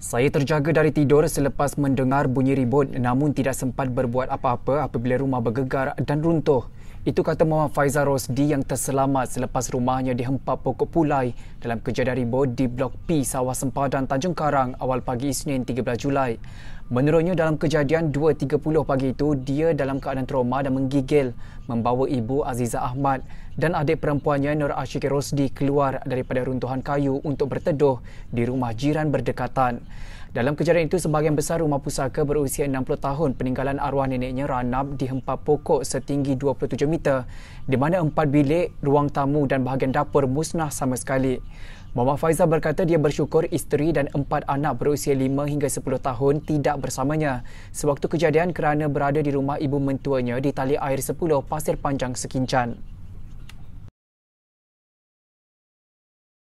Saya terjaga dari tidur selepas mendengar bunyi ribut namun tidak sempat berbuat apa-apa apabila rumah bergegar dan runtuh. Itu kata Muhammad Faizal Rosdi yang terselamat selepas rumahnya dihempap pokok pulai dalam kejadian ribut di Blok P, Sawah Sempadan, Tanjung Karang awal pagi Isnin 13 Julai. Menurutnya dalam kejadian 2.30 pagi itu, dia dalam keadaan trauma dan menggigil membawa ibu Aziza Ahmad dan adik perempuannya Nur Ashiki Rosdi keluar daripada runtuhan kayu untuk berteduh di rumah jiran berdekatan. Dalam kejadian itu, sebahagian besar rumah pusaka berusia 60 tahun peninggalan arwah neneknya ranap dihempap pokok setinggi 27 meter di mana empat bilik, ruang tamu dan bahagian dapur musnah sama sekali. Mama Faiza berkata dia bersyukur isteri dan empat anak berusia 5 hingga 10 tahun tidak bersamanya sewaktu kejadian kerana berada di rumah ibu mentuanya di tali air 10 Pasir Panjang Sekincan.